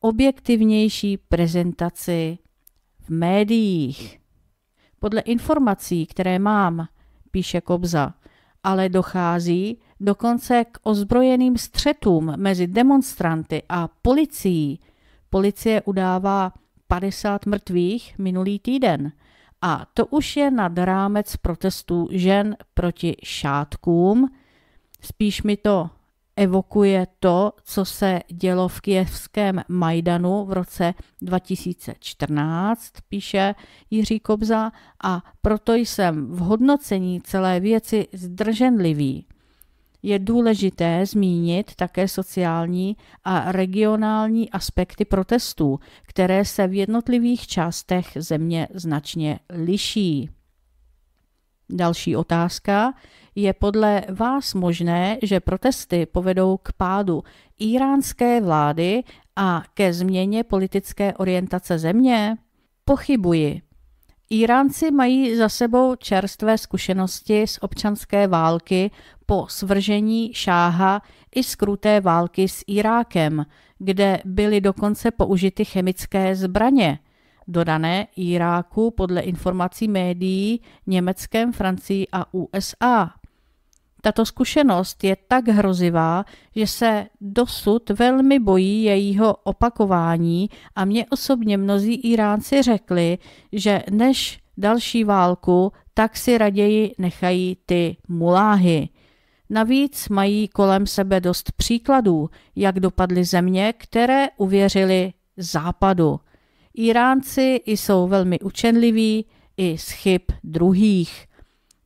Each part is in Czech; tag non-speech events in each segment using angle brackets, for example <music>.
objektivnější prezentaci v médiích. Podle informací, které mám, píše Kobza, ale dochází dokonce k ozbrojeným střetům mezi demonstranty a policií. Policie udává 50 mrtvých minulý týden. A to už je nad rámec protestů žen proti šátkům. Spíš mi to evokuje to, co se dělo v kijevském Majdanu v roce 2014, píše Jiří Kobza, a proto jsem v hodnocení celé věci zdrženlivý. Je důležité zmínit také sociální a regionální aspekty protestů, které se v jednotlivých částech země značně liší. Další otázka. Je podle vás možné, že protesty povedou k pádu iránské vlády a ke změně politické orientace země? Pochybuji. Iránci mají za sebou čerstvé zkušenosti z občanské války po svržení šáha i z kruté války s Irákem, kde byly dokonce použity chemické zbraně – dodané Iráku podle informací médií Německém, Francii a USA. Tato zkušenost je tak hrozivá, že se dosud velmi bojí jejího opakování a mě osobně mnozí Iránci řekli, že než další válku, tak si raději nechají ty muláhy. Navíc mají kolem sebe dost příkladů, jak dopadly země, které uvěřily západu. Iránci jsou velmi učenliví i z chyb druhých.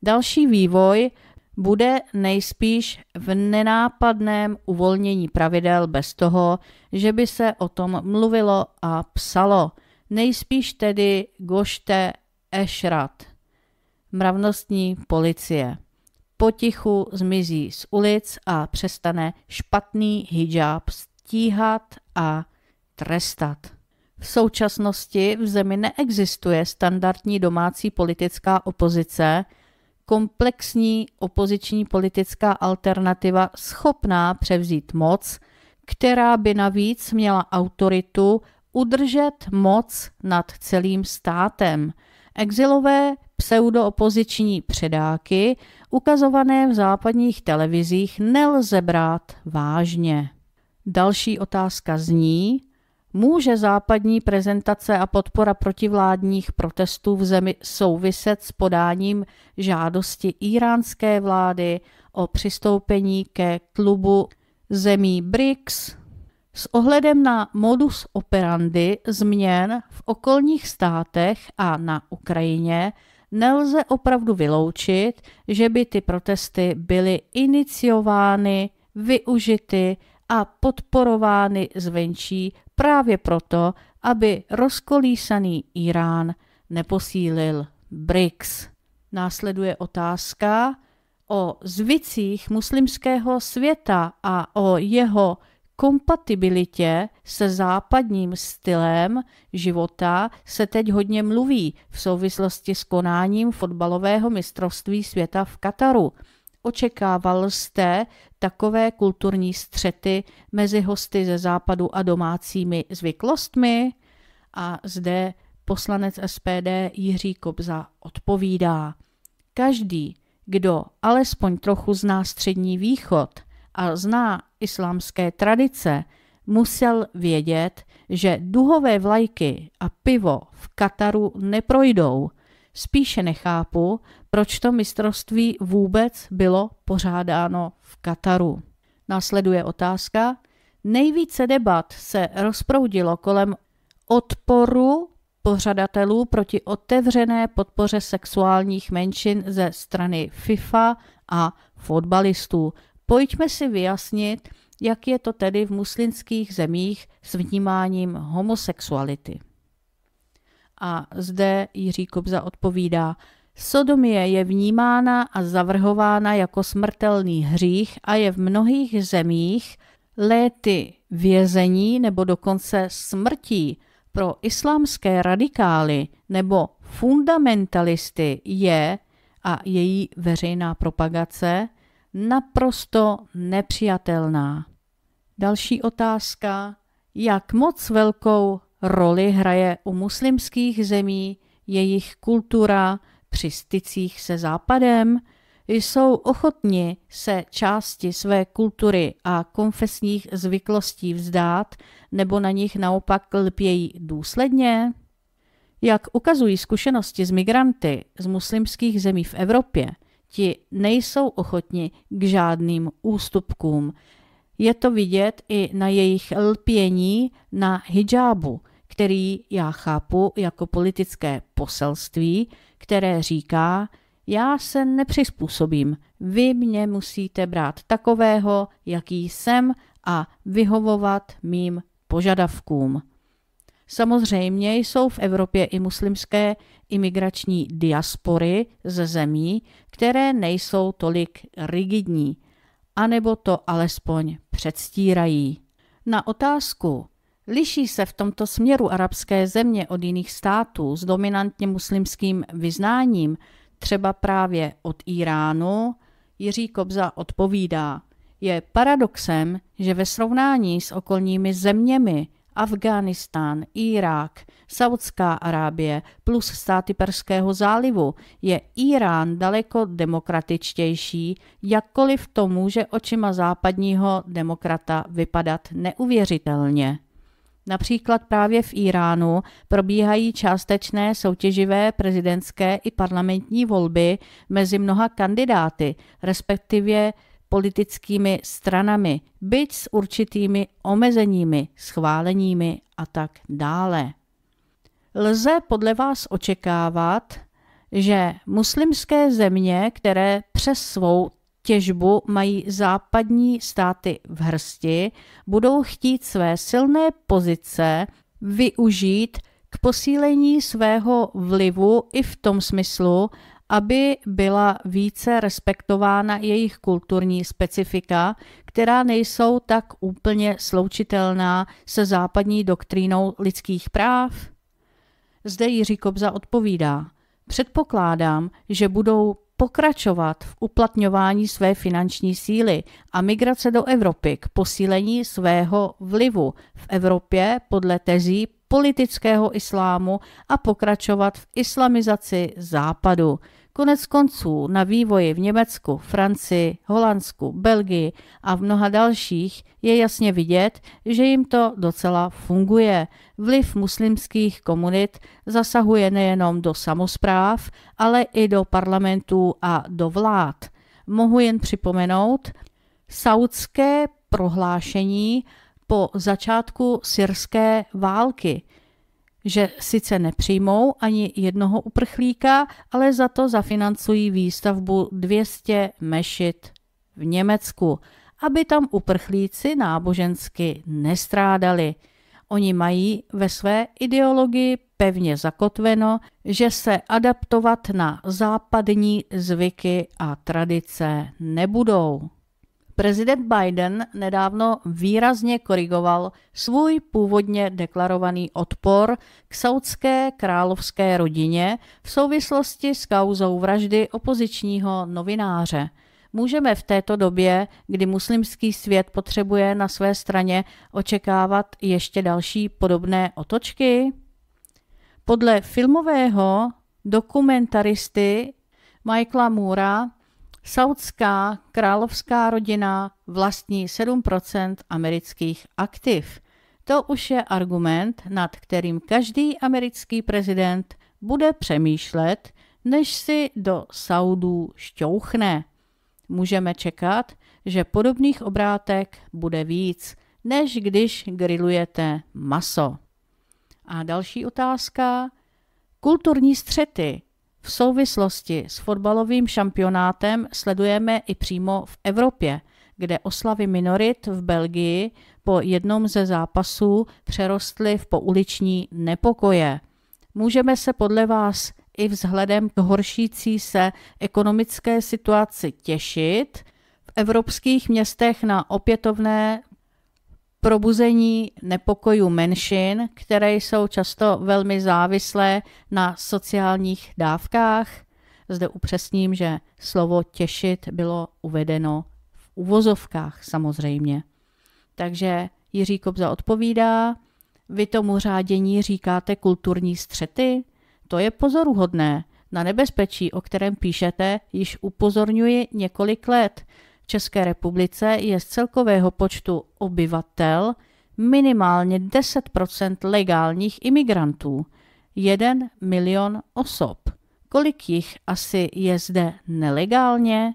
Další vývoj bude nejspíš v nenápadném uvolnění pravidel bez toho, že by se o tom mluvilo a psalo. Nejspíš tedy gošte ešrat, mravnostní policie. Potichu zmizí z ulic a přestane špatný hijab stíhat a trestat. V současnosti v zemi neexistuje standardní domácí politická opozice, komplexní opoziční politická alternativa schopná převzít moc, která by navíc měla autoritu udržet moc nad celým státem. Exilové pseudoopoziční předáky, ukazované v západních televizích, nelze brát vážně. Další otázka zní, Může západní prezentace a podpora protivládních protestů v zemi souviset s podáním žádosti iránské vlády o přistoupení ke klubu zemí BRICS? S ohledem na modus operandi změn v okolních státech a na Ukrajině nelze opravdu vyloučit, že by ty protesty byly iniciovány, využity a podporovány zvenčí právě proto, aby rozkolísaný Irán neposílil BRICS. Následuje otázka o zvicích muslimského světa a o jeho kompatibilitě se západním stylem života se teď hodně mluví v souvislosti s konáním fotbalového mistrovství světa v Kataru. Očekával jste takové kulturní střety mezi hosty ze západu a domácími zvyklostmi? A zde poslanec SPD Jiří Kobza odpovídá. Každý, kdo alespoň trochu zná střední východ a zná islámské tradice, musel vědět, že duhové vlajky a pivo v Kataru neprojdou. Spíše nechápu, proč to mistrovství vůbec bylo pořádáno v Kataru. Následuje otázka. Nejvíce debat se rozproudilo kolem odporu pořadatelů proti otevřené podpoře sexuálních menšin ze strany FIFA a fotbalistů. Pojďme si vyjasnit, jak je to tedy v muslimských zemích s vnímáním homosexuality. A zde Jiří Kobza odpovídá, Sodomie je vnímána a zavrhována jako smrtelný hřích a je v mnohých zemích léty vězení nebo dokonce smrtí pro islámské radikály nebo fundamentalisty je a její veřejná propagace naprosto nepřijatelná. Další otázka. Jak moc velkou roli hraje u muslimských zemí jejich kultura, při stycích se Západem jsou ochotni se části své kultury a konfesních zvyklostí vzdát nebo na nich naopak lpějí důsledně? Jak ukazují zkušenosti z migranty z muslimských zemí v Evropě, ti nejsou ochotni k žádným ústupkům. Je to vidět i na jejich lpění na hijábu, který já chápu jako politické poselství, které říká, já se nepřizpůsobím, vy mě musíte brát takového, jaký jsem a vyhovovat mým požadavkům. Samozřejmě jsou v Evropě i muslimské imigrační diaspory ze zemí, které nejsou tolik rigidní, anebo to alespoň předstírají. Na otázku, Liší se v tomto směru arabské země od jiných států s dominantně muslimským vyznáním, třeba právě od Iránu, Jiří Kobza odpovídá. Je paradoxem, že ve srovnání s okolními zeměmi Afghánistán, Irák, Saudská Arábie plus státy Perského zálivu je Irán daleko demokratičtější, jakkoliv to může očima západního demokrata vypadat neuvěřitelně. Například právě v Iránu probíhají částečné soutěživé prezidentské i parlamentní volby mezi mnoha kandidáty, respektive politickými stranami, byť s určitými omezeními, schváleními a tak dále. Lze podle vás očekávat, že muslimské země, které přes svou těžbu mají západní státy v hrsti, budou chtít své silné pozice využít k posílení svého vlivu i v tom smyslu, aby byla více respektována jejich kulturní specifika, která nejsou tak úplně sloučitelná se západní doktrínou lidských práv? Zde Jiří Kobza odpovídá. Předpokládám, že budou pokračovat v uplatňování své finanční síly a migrace do Evropy k posílení svého vlivu v Evropě podle tezí politického islámu a pokračovat v islamizaci západu. Konec konců na vývoji v Německu, Francii, Holandsku, Belgii a v mnoha dalších je jasně vidět, že jim to docela funguje. Vliv muslimských komunit zasahuje nejenom do samozpráv, ale i do parlamentů a do vlád. Mohu jen připomenout saudské prohlášení po začátku syrské války – že sice nepřijmou ani jednoho uprchlíka, ale za to zafinancují výstavbu 200 mešit v Německu, aby tam uprchlíci nábožensky nestrádali. Oni mají ve své ideologii pevně zakotveno, že se adaptovat na západní zvyky a tradice nebudou. Prezident Biden nedávno výrazně korigoval svůj původně deklarovaný odpor k saudské královské rodině v souvislosti s kauzou vraždy opozičního novináře. Můžeme v této době, kdy muslimský svět potřebuje na své straně očekávat ještě další podobné otočky? Podle filmového dokumentaristy Michaela Moora Saudská královská rodina vlastní 7 amerických aktiv. To už je argument, nad kterým každý americký prezident bude přemýšlet, než si do Saudů šťouchne. Můžeme čekat, že podobných obrátek bude víc, než když grilujete maso. A další otázka. Kulturní střety v souvislosti s fotbalovým šampionátem sledujeme i přímo v Evropě, kde oslavy minorit v Belgii po jednom ze zápasů přerostly v pouliční nepokoje. Můžeme se podle vás i vzhledem k horšící se ekonomické situaci těšit, v evropských městech na opětovné probuzení nepokojů menšin, které jsou často velmi závislé na sociálních dávkách. Zde upřesním, že slovo těšit bylo uvedeno v uvozovkách samozřejmě. Takže Jiří Kobza odpovídá, vy tomu řádění říkáte kulturní střety? To je pozoruhodné. Na nebezpečí, o kterém píšete, již upozorňuji několik let. České republice je z celkového počtu obyvatel minimálně 10 legálních imigrantů, 1 milion osob. Kolik jich asi je zde nelegálně?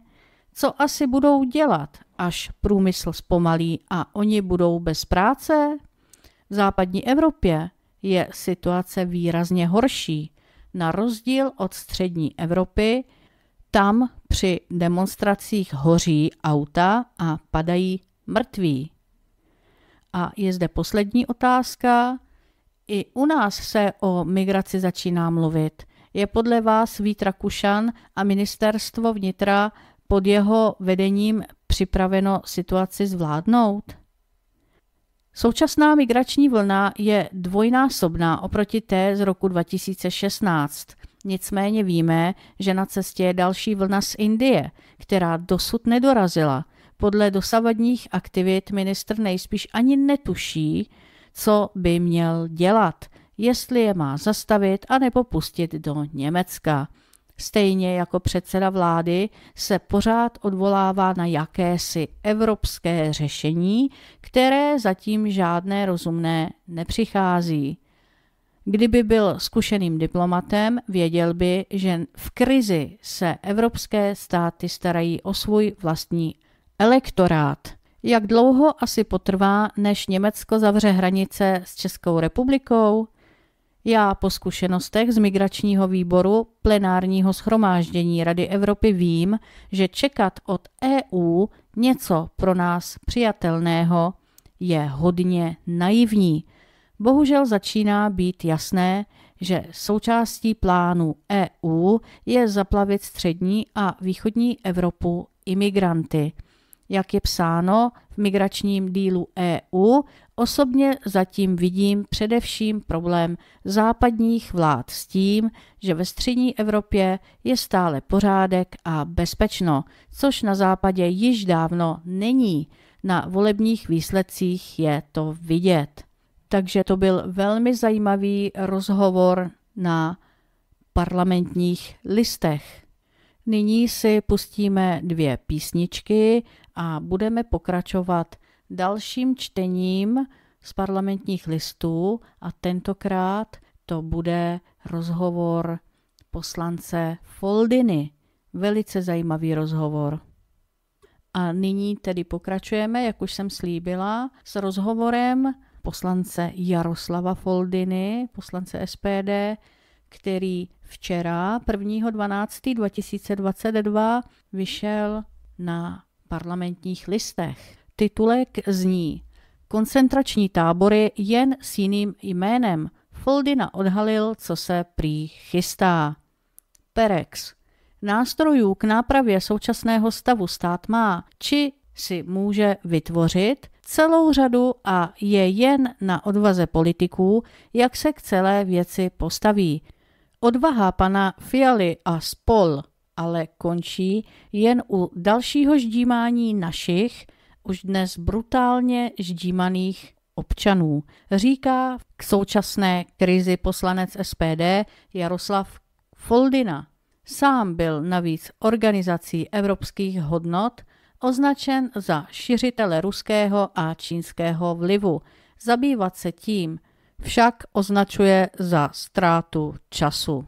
Co asi budou dělat, až průmysl zpomalí a oni budou bez práce? V západní Evropě je situace výrazně horší. Na rozdíl od střední Evropy tam při demonstracích hoří auta a padají mrtví. A je zde poslední otázka. I u nás se o migraci začíná mluvit. Je podle vás Vít Rakušan a ministerstvo vnitra pod jeho vedením připraveno situaci zvládnout? Současná migrační vlna je dvojnásobná oproti té z roku 2016 Nicméně víme, že na cestě je další vlna z Indie, která dosud nedorazila. Podle dosavadních aktivit ministr nejspíš ani netuší, co by měl dělat, jestli je má zastavit a nebo pustit do Německa. Stejně jako předseda vlády se pořád odvolává na jakési evropské řešení, které zatím žádné rozumné nepřichází. Kdyby byl zkušeným diplomatem, věděl by, že v krizi se evropské státy starají o svůj vlastní elektorát. Jak dlouho asi potrvá, než Německo zavře hranice s Českou republikou? Já po zkušenostech z migračního výboru plenárního schromáždění Rady Evropy vím, že čekat od EU něco pro nás přijatelného je hodně naivní. Bohužel začíná být jasné, že součástí plánu EU je zaplavit střední a východní Evropu imigranty. Jak je psáno v migračním dílu EU, osobně zatím vidím především problém západních vlád s tím, že ve střední Evropě je stále pořádek a bezpečno, což na západě již dávno není. Na volebních výsledcích je to vidět. Takže to byl velmi zajímavý rozhovor na parlamentních listech. Nyní si pustíme dvě písničky a budeme pokračovat dalším čtením z parlamentních listů a tentokrát to bude rozhovor poslance Foldiny. Velice zajímavý rozhovor. A nyní tedy pokračujeme, jak už jsem slíbila, s rozhovorem poslance Jaroslava Foldiny, poslance SPD, který včera 1.12.2022 vyšel na parlamentních listech. Titulek zní Koncentrační tábory jen s jiným jménem. Foldina odhalil, co se prý chystá. Perex. Nástrojů k nápravě současného stavu stát má, či si může vytvořit, celou řadu a je jen na odvaze politiků, jak se k celé věci postaví. Odvaha pana Fialy a spol ale končí jen u dalšího ždímání našich, už dnes brutálně ždímaných občanů, říká k současné krizi poslanec SPD Jaroslav Foldina. Sám byl navíc organizací evropských hodnot – označen za šiřitele ruského a čínského vlivu. Zabývat se tím však označuje za ztrátu času.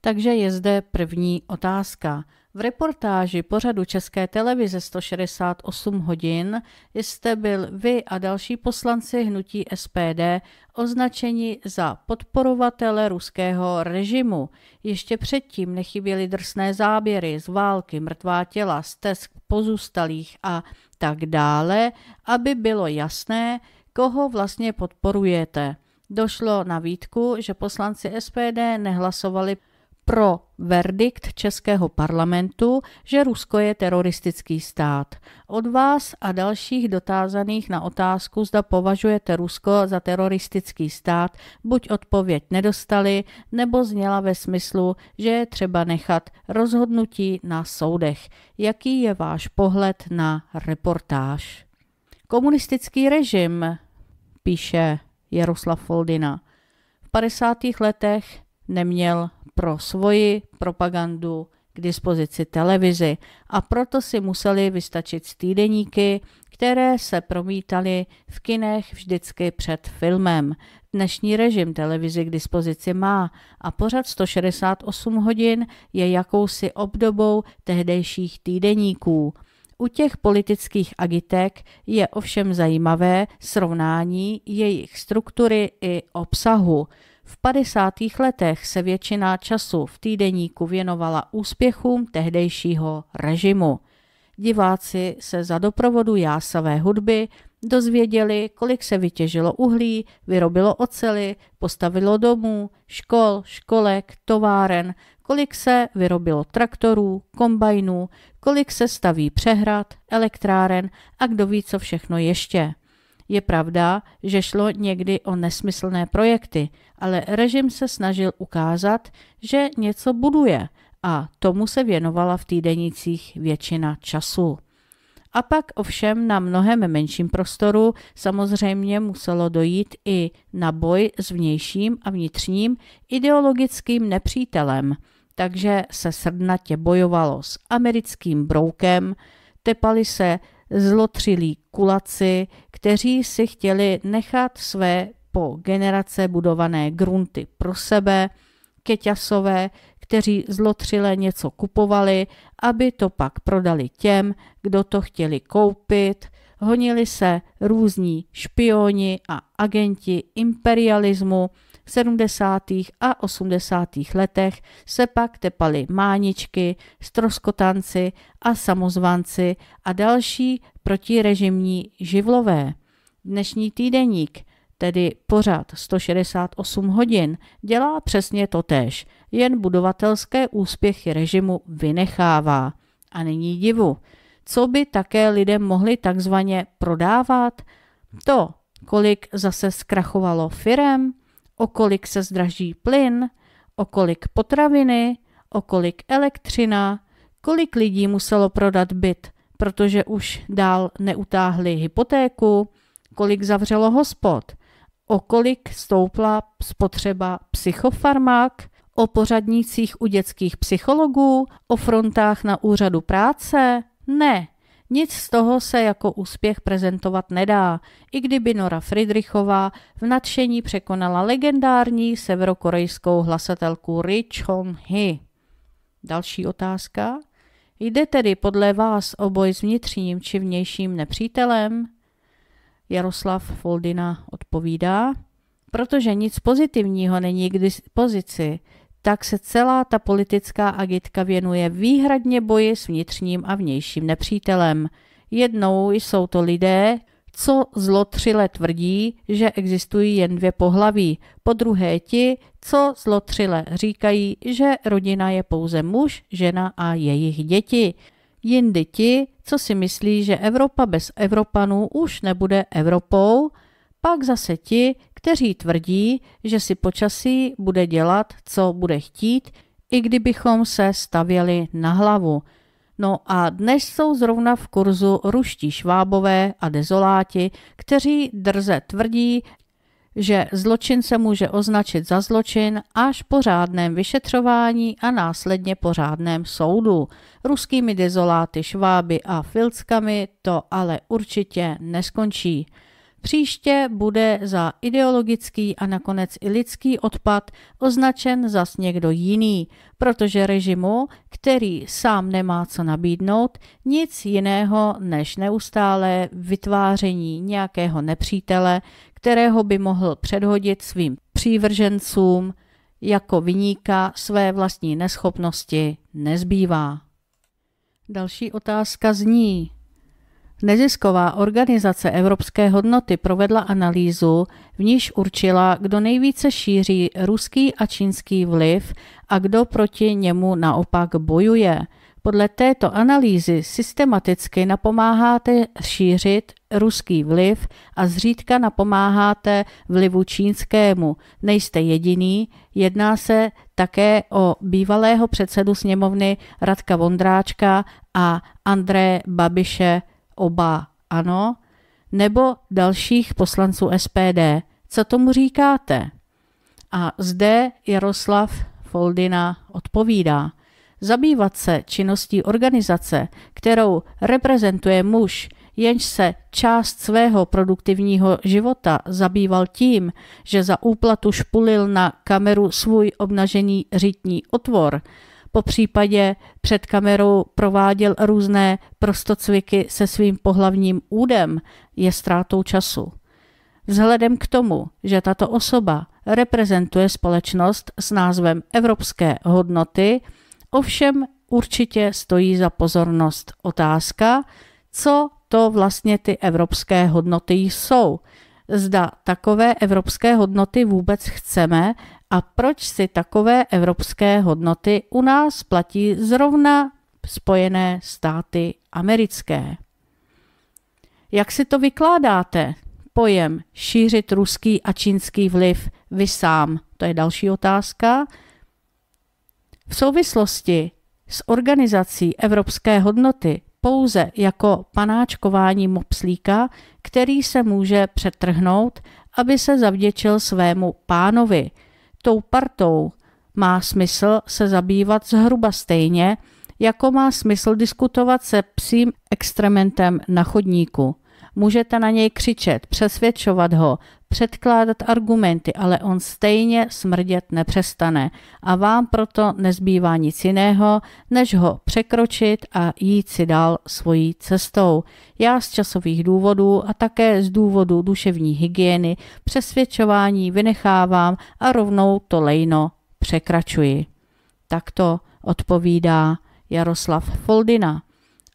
Takže je zde první otázka – v reportáži pořadu České televize 168 hodin jste byl vy a další poslanci hnutí SPD označeni za podporovatele ruského režimu. Ještě předtím nechyběly drsné záběry z války, mrtvá těla, stesk pozůstalých a tak dále, aby bylo jasné, koho vlastně podporujete. Došlo na výtku, že poslanci SPD nehlasovali pro verdikt českého parlamentu, že Rusko je teroristický stát. Od vás a dalších dotázaných na otázku, zda považujete Rusko za teroristický stát, buď odpověď nedostali, nebo zněla ve smyslu, že je třeba nechat rozhodnutí na soudech. Jaký je váš pohled na reportáž? Komunistický režim, píše Jaroslav Foldina. V 50. letech neměl pro svoji propagandu k dispozici televizi a proto si museli vystačit s týdeníky, které se promítaly v kinech vždycky před filmem. Dnešní režim televizi k dispozici má a pořad 168 hodin je jakousi obdobou tehdejších týdeníků. U těch politických agitek je ovšem zajímavé srovnání jejich struktury i obsahu. V 50. letech se většina času v týdeníku věnovala úspěchům tehdejšího režimu. Diváci se za doprovodu jásavé hudby dozvěděli, kolik se vytěžilo uhlí, vyrobilo ocely, postavilo domů, škol, školek, továren, kolik se vyrobilo traktorů, kombajnů, kolik se staví přehrad, elektráren a kdo ví, co všechno ještě. Je pravda, že šlo někdy o nesmyslné projekty, ale režim se snažil ukázat, že něco buduje a tomu se věnovala v týdenicích většina času. A pak ovšem na mnohem menším prostoru samozřejmě muselo dojít i na boj s vnějším a vnitřním ideologickým nepřítelem, takže se srdnatě bojovalo s americkým broukem, tepali se zlotřilí kulaci, kteří si chtěli nechat své po generace budované grunty pro sebe, keťasové, kteří zlotřile něco kupovali, aby to pak prodali těm, kdo to chtěli koupit, honili se různí špioni a agenti imperialismu, v 70. a 80. letech se pak tepaly máničky, stroskotanci a samozvanci a další protirežimní živlové. Dnešní týdeník, tedy pořad 168 hodin, dělá přesně totéž, jen budovatelské úspěchy režimu vynechává. A není divu. Co by také lidem mohli takzvaně prodávat? To, kolik zase zkrachovalo firem, o kolik se zdraží plyn, o kolik potraviny, o kolik elektřina, kolik lidí muselo prodat byt, protože už dál neutáhli hypotéku, kolik zavřelo hospod, o kolik stoupla spotřeba psychofarmák, o pořadnících u dětských psychologů, o frontách na úřadu práce? Ne, nic z toho se jako úspěch prezentovat nedá, i kdyby Nora Friedrichová v nadšení překonala legendární severokorejskou hlasatelku Ri Chon-hee. Další otázka. Jde tedy podle vás o boj s vnitřním či vnějším nepřítelem? Jaroslav Foldina odpovídá, protože nic pozitivního není k dispozici tak se celá ta politická agitka věnuje výhradně boji s vnitřním a vnějším nepřítelem. Jednou jsou to lidé, co zlotřile tvrdí, že existují jen dvě pohlaví, po druhé ti, co zlotřile říkají, že rodina je pouze muž, žena a jejich děti. Jindy ti, co si myslí, že Evropa bez Evropanů už nebude Evropou, pak zase ti, kteří tvrdí, že si počasí bude dělat, co bude chtít, i kdybychom se stavěli na hlavu. No a dnes jsou zrovna v kurzu ruští švábové a dezoláti, kteří drze tvrdí, že zločin se může označit za zločin až po řádném vyšetřování a následně po řádném soudu. Ruskými dezoláty, šváby a filckami to ale určitě neskončí. Příště bude za ideologický a nakonec i lidský odpad označen zas někdo jiný, protože režimu, který sám nemá co nabídnout, nic jiného než neustále vytváření nějakého nepřítele, kterého by mohl předhodit svým přívržencům jako vyníka své vlastní neschopnosti nezbývá. Další otázka zní, Nezisková organizace Evropské hodnoty provedla analýzu, v níž určila, kdo nejvíce šíří ruský a čínský vliv a kdo proti němu naopak bojuje. Podle této analýzy systematicky napomáháte šířit ruský vliv a zřídka napomáháte vlivu čínskému. Nejste jediný, jedná se také o bývalého předsedu sněmovny Radka Vondráčka a André Babiše oba ano, nebo dalších poslanců SPD. Co tomu říkáte? A zde Jaroslav Foldina odpovídá. Zabývat se činností organizace, kterou reprezentuje muž, jenž se část svého produktivního života zabýval tím, že za úplatu špulil na kameru svůj obnažený řitní otvor – po případě před kamerou prováděl různé prostocviky se svým pohlavním údem, je ztrátou času. Vzhledem k tomu, že tato osoba reprezentuje společnost s názvem Evropské hodnoty, ovšem určitě stojí za pozornost otázka, co to vlastně ty evropské hodnoty jsou. Zda takové evropské hodnoty vůbec chceme a proč si takové evropské hodnoty u nás platí zrovna Spojené státy americké. Jak si to vykládáte? Pojem šířit ruský a čínský vliv vy sám, to je další otázka. V souvislosti s organizací Evropské hodnoty pouze jako panáčkování mopslíka, který se může přetrhnout, aby se zavděčil svému pánovi – tou partou má smysl se zabývat zhruba stejně, jako má smysl diskutovat se psím extrementem na chodníku. Můžete na něj křičet, přesvědčovat ho, předkládat argumenty, ale on stejně smrdět nepřestane a vám proto nezbývá nic jiného, než ho překročit a jít si dál svojí cestou. Já z časových důvodů a také z důvodu duševní hygieny přesvědčování vynechávám a rovnou to lejno překračuji. Takto odpovídá Jaroslav Foldina.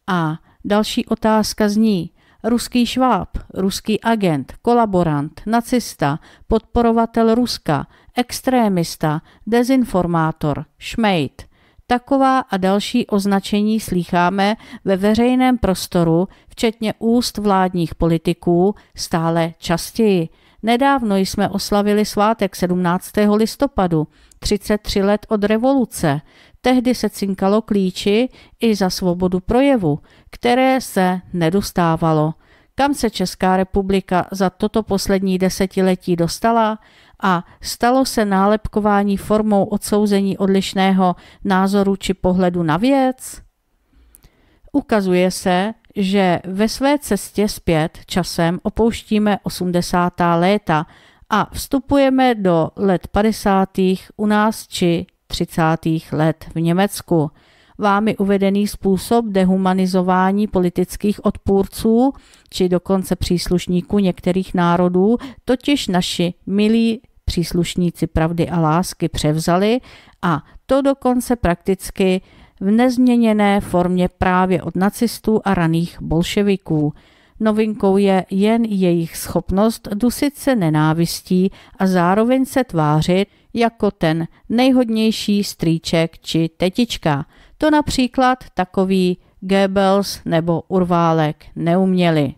A další otázka zní, ruský šváb, ruský agent, kolaborant, nacista, podporovatel Ruska, extrémista, dezinformátor, šmejt. Taková a další označení slýcháme ve veřejném prostoru, včetně úst vládních politiků, stále častěji. Nedávno jsme oslavili svátek 17. listopadu – 33 let od revoluce. Tehdy se cinkalo klíči i za svobodu projevu, které se nedostávalo. Kam se Česká republika za toto poslední desetiletí dostala a stalo se nálepkování formou odsouzení odlišného názoru či pohledu na věc? Ukazuje se, že ve své cestě zpět časem opouštíme 80. léta, a vstupujeme do let 50. u nás či 30. let v Německu. Vámi uvedený způsob dehumanizování politických odpůrců či dokonce příslušníků některých národů totiž naši milí příslušníci pravdy a lásky převzali a to dokonce prakticky v nezměněné formě právě od nacistů a raných bolševiků. Novinkou je jen jejich schopnost dusit se nenávistí a zároveň se tvářit jako ten nejhodnější strýček či tetička. To například takový Goebbels nebo Urválek neuměli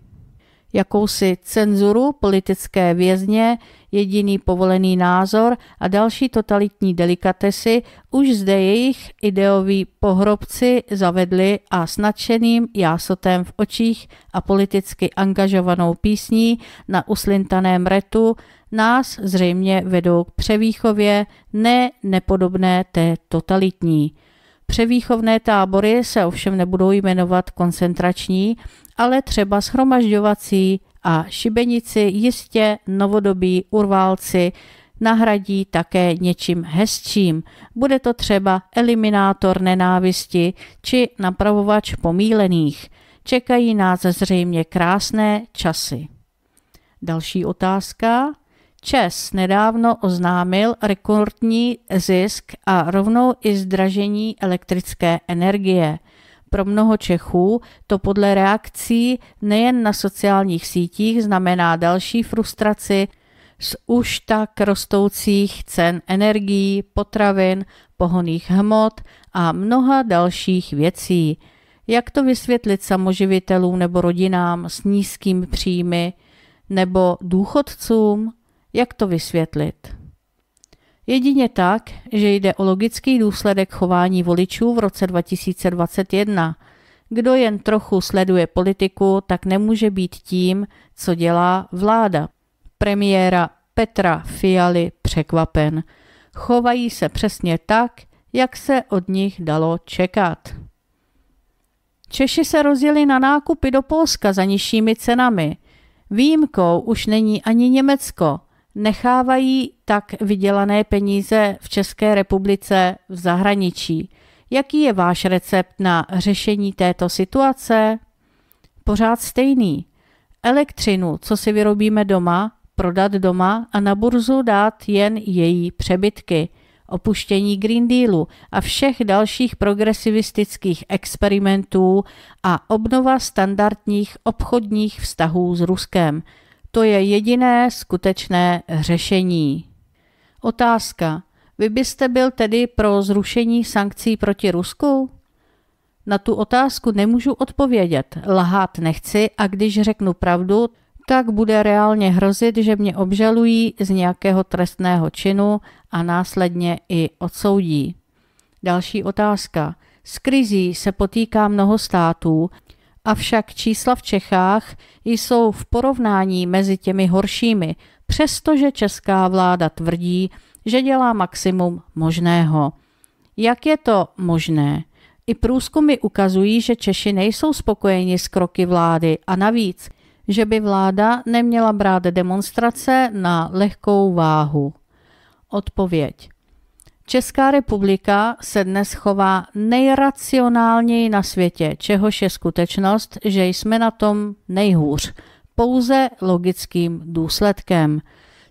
jakousi cenzuru, politické vězně, jediný povolený názor a další totalitní delikatesy už zde jejich ideoví pohrobci zavedli a s nadšeným jásotem v očích a politicky angažovanou písní na uslintaném retu nás zřejmě vedou k převýchově ne nepodobné té totalitní. Převýchovné tábory se ovšem nebudou jmenovat koncentrační, ale třeba schromažďovací a šibenici jistě novodobí urválci nahradí také něčím hezčím. Bude to třeba eliminátor nenávisti či napravovač pomílených. Čekají nás zřejmě krásné časy. Další otázka. ČES nedávno oznámil rekordní zisk a rovnou i zdražení elektrické energie. Pro mnoho Čechů to podle reakcí nejen na sociálních sítích znamená další frustraci z už tak rostoucích cen energií, potravin, pohoných hmot a mnoha dalších věcí. Jak to vysvětlit samoživitelům nebo rodinám s nízkými příjmy nebo důchodcům? Jak to vysvětlit? Jedině tak, že jde o logický důsledek chování voličů v roce 2021. Kdo jen trochu sleduje politiku, tak nemůže být tím, co dělá vláda. Premiéra Petra Fialy překvapen. Chovají se přesně tak, jak se od nich dalo čekat. Češi se rozjeli na nákupy do Polska za nižšími cenami. Výjimkou už není ani Německo – nechávají tak vydělané peníze v České republice v zahraničí. Jaký je váš recept na řešení této situace? Pořád stejný. Elektřinu, co si vyrobíme doma, prodat doma a na burzu dát jen její přebytky. Opuštění Green Dealu a všech dalších progresivistických experimentů a obnova standardních obchodních vztahů s Ruskem – to je jediné skutečné řešení. Otázka. Vy byste byl tedy pro zrušení sankcí proti Rusku? Na tu otázku nemůžu odpovědět, Lahát nechci a když řeknu pravdu, tak bude reálně hrozit, že mě obžalují z nějakého trestného činu a následně i odsoudí. Další otázka. S krizí se potýká mnoho států avšak čísla v Čechách jsou v porovnání mezi těmi horšími, přestože česká vláda tvrdí, že dělá maximum možného. Jak je to možné? I průzkumy ukazují, že Češi nejsou spokojeni s kroky vlády a navíc, že by vláda neměla brát demonstrace na lehkou váhu. Odpověď. Česká republika se dnes chová nejracionálněji na světě, čehož je skutečnost, že jsme na tom nejhůř, pouze logickým důsledkem.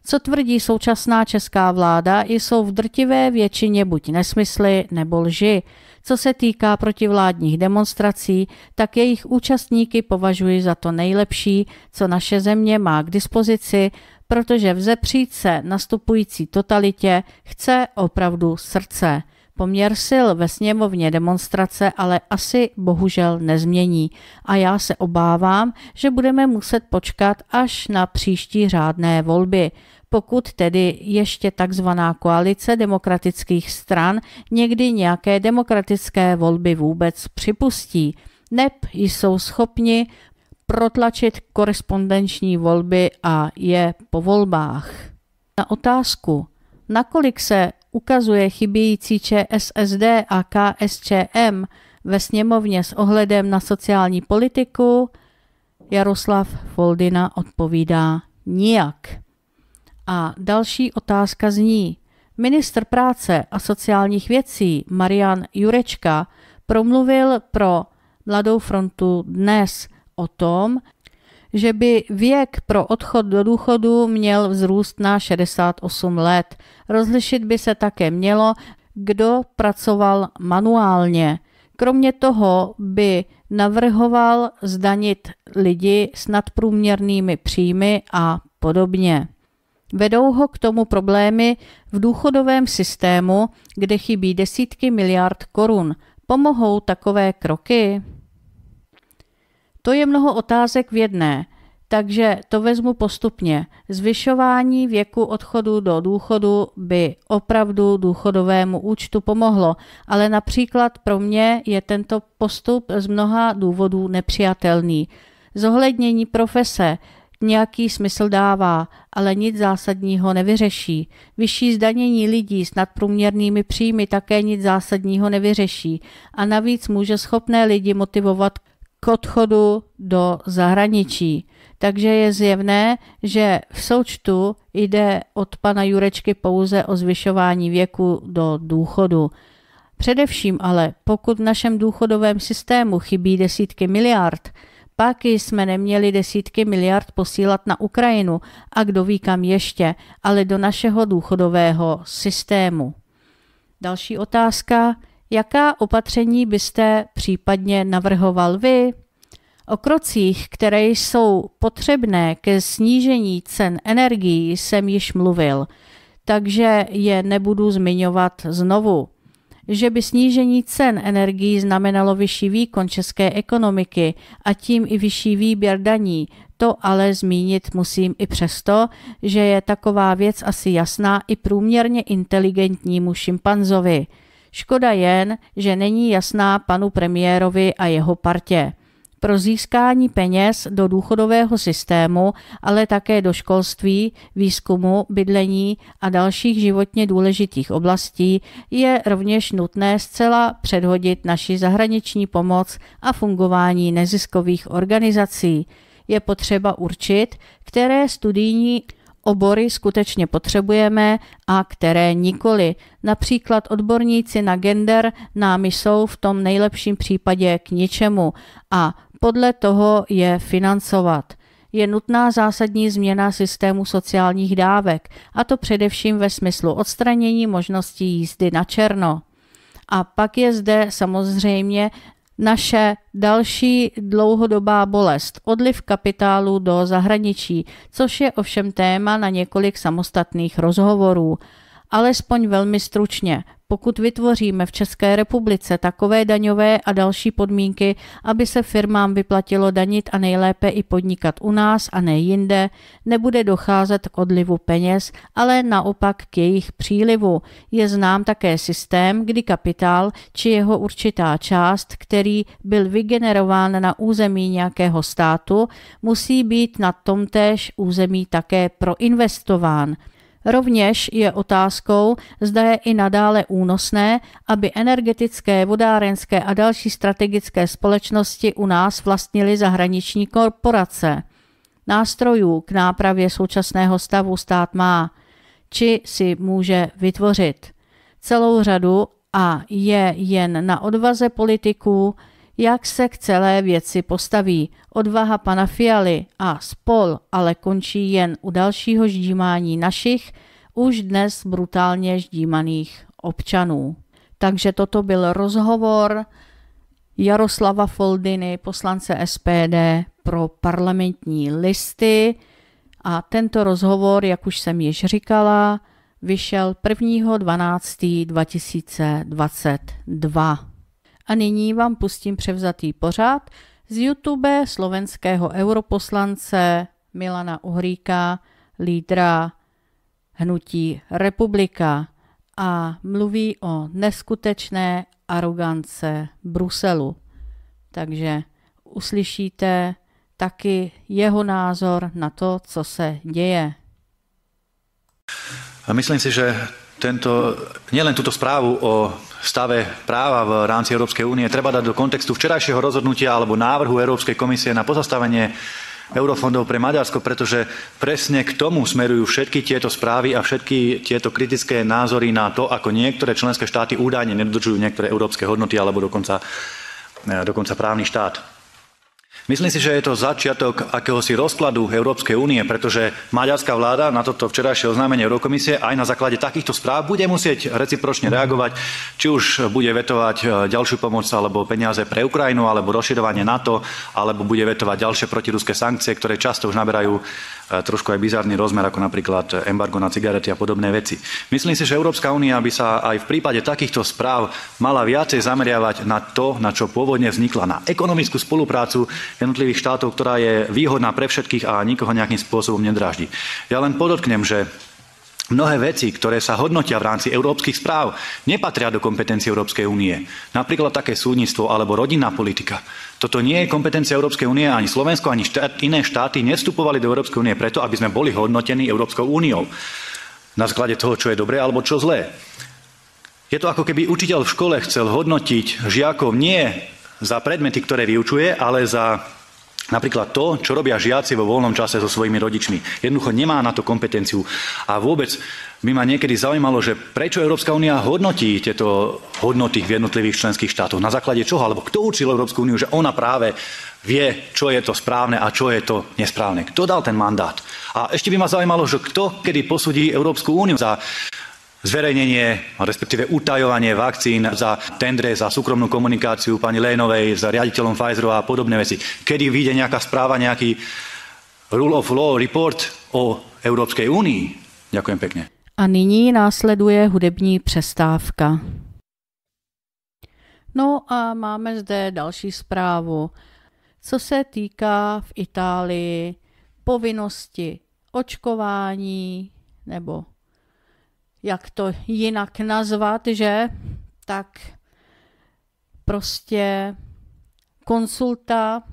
Co tvrdí současná česká vláda, jsou v drtivé většině buď nesmysly nebo lži. Co se týká protivládních demonstrací, tak jejich účastníky považuji za to nejlepší, co naše země má k dispozici protože vzepřít se nastupující totalitě chce opravdu srdce. Poměr sil ve sněmovně demonstrace ale asi bohužel nezmění a já se obávám, že budeme muset počkat až na příští řádné volby, pokud tedy ještě takzvaná koalice demokratických stran někdy nějaké demokratické volby vůbec připustí, nebo jsou schopni protlačit korespondenční volby a je po volbách. Na otázku, nakolik se ukazuje chybějící ČSSD a KSČM ve sněmovně s ohledem na sociální politiku, Jaroslav Foldina odpovídá nijak. A další otázka zní, ministr práce a sociálních věcí Marian Jurečka promluvil pro Mladou frontu dnes – o tom, že by věk pro odchod do důchodu měl vzrůst na 68 let. Rozlišit by se také mělo, kdo pracoval manuálně. Kromě toho by navrhoval zdanit lidi s nadprůměrnými příjmy a podobně. Vedou ho k tomu problémy v důchodovém systému, kde chybí desítky miliard korun. Pomohou takové kroky? To je mnoho otázek v jedné, takže to vezmu postupně. Zvyšování věku odchodu do důchodu by opravdu důchodovému účtu pomohlo, ale například pro mě je tento postup z mnoha důvodů nepřijatelný. Zohlednění profese, nějaký smysl dává, ale nic zásadního nevyřeší. Vyšší zdanění lidí s nadprůměrnými příjmy také nic zásadního nevyřeší a navíc může schopné lidi motivovat k odchodu do zahraničí. Takže je zjevné, že v součtu jde od pana Jurečky pouze o zvyšování věku do důchodu. Především ale, pokud v našem důchodovém systému chybí desítky miliard, pak jsme neměli desítky miliard posílat na Ukrajinu a kdo ví kam ještě, ale do našeho důchodového systému. Další otázka. Jaká opatření byste případně navrhoval vy? O krocích, které jsou potřebné ke snížení cen energií, jsem již mluvil, takže je nebudu zmiňovat znovu. Že by snížení cen energií znamenalo vyšší výkon české ekonomiky a tím i vyšší výběr daní, to ale zmínit musím i přesto, že je taková věc asi jasná i průměrně inteligentnímu šimpanzovi – Škoda jen, že není jasná panu premiérovi a jeho partě. Pro získání peněz do důchodového systému, ale také do školství, výzkumu, bydlení a dalších životně důležitých oblastí je rovněž nutné zcela předhodit naši zahraniční pomoc a fungování neziskových organizací. Je potřeba určit, které studijní obory skutečně potřebujeme a které nikoli. Například odborníci na gender nám jsou v tom nejlepším případě k ničemu a podle toho je financovat je nutná zásadní změna systému sociálních dávek, a to především ve smyslu odstranění možností jízdy na černo. A pak je zde samozřejmě naše další dlouhodobá bolest, odliv kapitálu do zahraničí, což je ovšem téma na několik samostatných rozhovorů. Alespoň velmi stručně, pokud vytvoříme v České republice takové daňové a další podmínky, aby se firmám vyplatilo danit a nejlépe i podnikat u nás a ne jinde, nebude docházet k odlivu peněz, ale naopak k jejich přílivu. Je znám také systém, kdy kapitál či jeho určitá část, který byl vygenerován na území nějakého státu, musí být na tomtéž území také proinvestován – Rovněž je otázkou, zda je i nadále únosné, aby energetické, vodárenské a další strategické společnosti u nás vlastnily zahraniční korporace. Nástrojů k nápravě současného stavu stát má, či si může vytvořit. Celou řadu a je jen na odvaze politiků, jak se k celé věci postaví. Odvaha pana Fialy a spol ale končí jen u dalšího ždímání našich, už dnes brutálně ždímaných občanů. Takže toto byl rozhovor Jaroslava Foldiny, poslance SPD pro parlamentní listy. A tento rozhovor, jak už jsem již říkala, vyšel 12. 2022 a nyní vám pustím převzatý pořád z YouTube slovenského europoslance Milana Uhríka, lídra hnutí Republika a mluví o neskutečné arogance Bruselu. Takže uslyšíte taky jeho názor na to, co se děje. A myslím si, že tento, nielen túto správu o stave práva v rámci Európskej únie treba dať do kontextu včerajšieho rozhodnutia alebo návrhu Európskej komisie na pozastavenie eurofondov pre Maďarsko, pretože presne k tomu smerujú všetky tieto správy a všetky tieto kritické názory na to, ako niektoré členské štáty údajne nedodržujú niektoré európske hodnoty alebo dokonca, e, dokonca právny štát. Myslím si, že je to začiatok akéhosi rozkladu Európskej únie, pretože maďarská vláda na toto včerajšie oznámenie Eurokomisie aj na základe takýchto správ bude musieť recipročne reagovať, či už bude vetovať e, ďalšiu pomoc alebo peniaze pre Ukrajinu, alebo rozširovanie NATO, alebo bude vetovať ďalšie protiruské sankcie, ktoré často už naberajú E, trošku aj bizarný rozmer, ako napríklad embargo na cigarety a podobné veci. Myslím si, že Európska únia by sa aj v prípade takýchto správ mala viacej zameriavať na to, na čo pôvodne vznikla, na ekonomickú spoluprácu jednotlivých štátov, ktorá je výhodná pre všetkých a nikoho nejakým spôsobom nedráždi. Ja len podotknem, že Mnohé veci, ktoré sa hodnotia v rámci európskych správ, nepatria do kompetencie Európskej únie. Napríklad také súdnictvo alebo rodinná politika. Toto nie je kompetencia Európskej únie, ani Slovensko, ani štát, iné štáty nevstupovali do Európskej únie preto, aby sme boli hodnotení Európskou úniou na základe toho, čo je dobré alebo čo zlé. Je to ako keby učiteľ v škole chcel hodnotiť žiakov nie za predmety, ktoré vyučuje, ale za Napríklad to, čo robia žiaci vo voľnom čase so svojimi rodičmi. Jednoducho nemá na to kompetenciu. A vôbec by ma niekedy zaujímalo, že prečo Európska únia hodnotí tieto hodnoty v jednotlivých členských štátoch. Na základe čoho? Alebo kto učil Európsku úniu, že ona práve vie, čo je to správne a čo je to nesprávne. Kto dal ten mandát? A ešte by ma zaujímalo, že kto kedy posudí Európsku úniu za zverejnenie, respektíve utajovanie vakcín za tendre, za súkromnú komunikáciu pani Lénovej s riaditeľom Pfizeru a podobné veci. Kedy vyjde nejaká správa, nejaký rule of law report o Európskej únii. Ďakujem pekne. A nyní následuje hudební přestávka. No a máme zde další zprávu. Co se týká v Itálii povinnosti očkování nebo jak to jinak nazvat, že tak prostě konsulta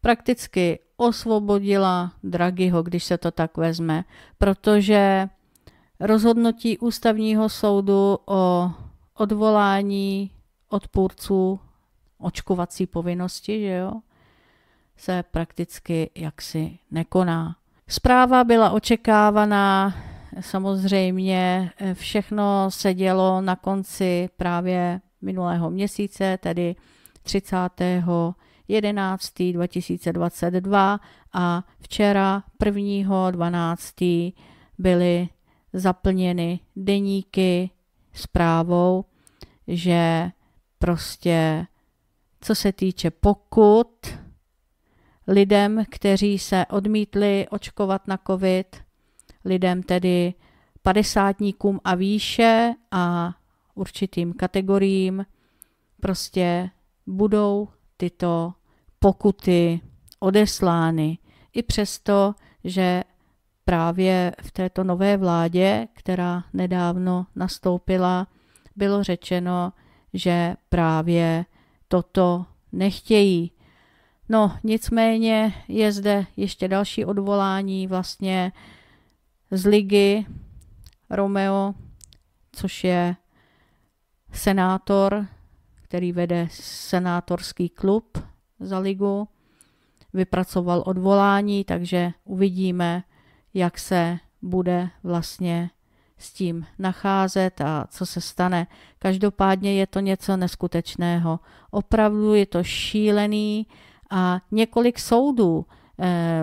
prakticky osvobodila Dragiho, když se to tak vezme, protože rozhodnutí ústavního soudu o odvolání odpůrců očkovací povinnosti, že jo, se prakticky jaksi nekoná. Zpráva byla očekávaná Samozřejmě eh, všechno se dělo na konci právě minulého měsíce, tedy 30. 11. 2022 a včera 1. 12. byly zaplněny deníky zprávou, že prostě co se týče pokut lidem, kteří se odmítli očkovat na covid, lidem tedy padesátníkům a výše a určitým kategoriím prostě budou tyto pokuty odeslány. I přesto, že právě v této nové vládě, která nedávno nastoupila, bylo řečeno, že právě toto nechtějí. No, nicméně je zde ještě další odvolání vlastně z ligy Romeo, což je senátor, který vede senátorský klub za ligu, vypracoval odvolání, takže uvidíme, jak se bude vlastně s tím nacházet a co se stane. Každopádně je to něco neskutečného. Opravdu je to šílený a několik soudů Eh,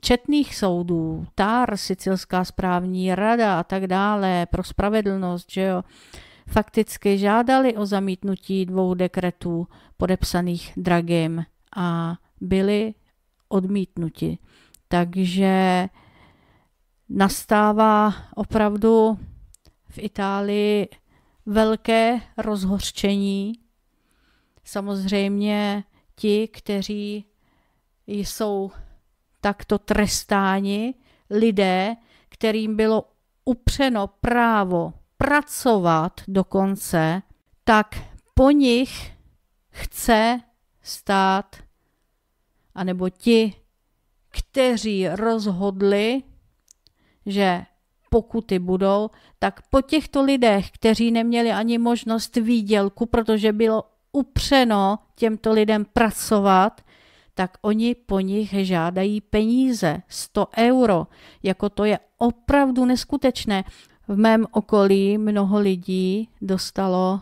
četných soudů, TAR, Sicilská správní rada a tak dále, pro spravedlnost, že jo, fakticky žádali o zamítnutí dvou dekretů podepsaných Dragim a byli odmítnuti. Takže nastává opravdu v Itálii velké rozhořčení. Samozřejmě ti, kteří jsou takto trestáni lidé, kterým bylo upřeno právo pracovat dokonce, tak po nich chce stát, anebo ti, kteří rozhodli, že pokuty budou, tak po těchto lidech, kteří neměli ani možnost výdělku, protože bylo upřeno těmto lidem pracovat, tak oni po nich žádají peníze, 100 euro, jako to je opravdu neskutečné. V mém okolí mnoho lidí dostalo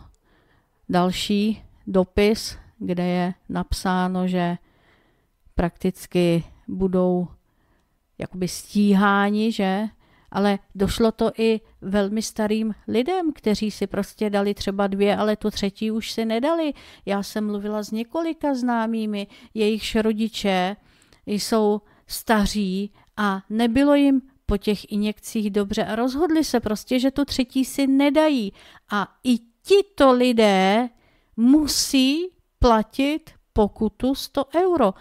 další dopis, kde je napsáno, že prakticky budou jakoby stíháni, že ale došlo to i velmi starým lidem, kteří si prostě dali třeba dvě, ale tu třetí už si nedali. Já jsem mluvila s několika známými, jejichž rodiče jsou staří a nebylo jim po těch injekcích dobře a rozhodli se prostě, že tu třetí si nedají. A i tito lidé musí platit pokutu 100 euro.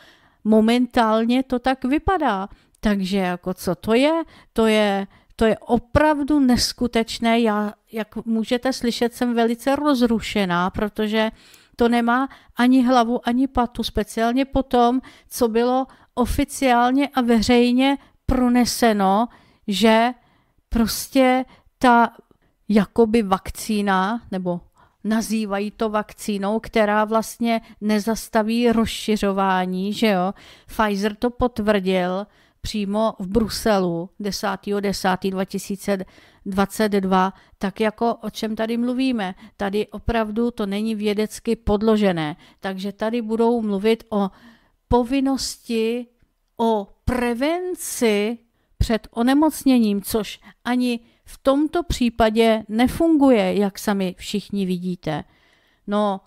Momentálně to tak vypadá. Takže jako co to je? To je to je opravdu neskutečné. Já, jak můžete slyšet, jsem velice rozrušená, protože to nemá ani hlavu, ani patu, speciálně po tom, co bylo oficiálně a veřejně proneseno, že prostě ta jakoby vakcína, nebo nazývají to vakcínou, která vlastně nezastaví rozšiřování, že jo. Pfizer to potvrdil, přímo v Bruselu 10.10.2022, tak jako o čem tady mluvíme. Tady opravdu to není vědecky podložené, takže tady budou mluvit o povinnosti, o prevenci před onemocněním, což ani v tomto případě nefunguje, jak sami všichni vidíte. No,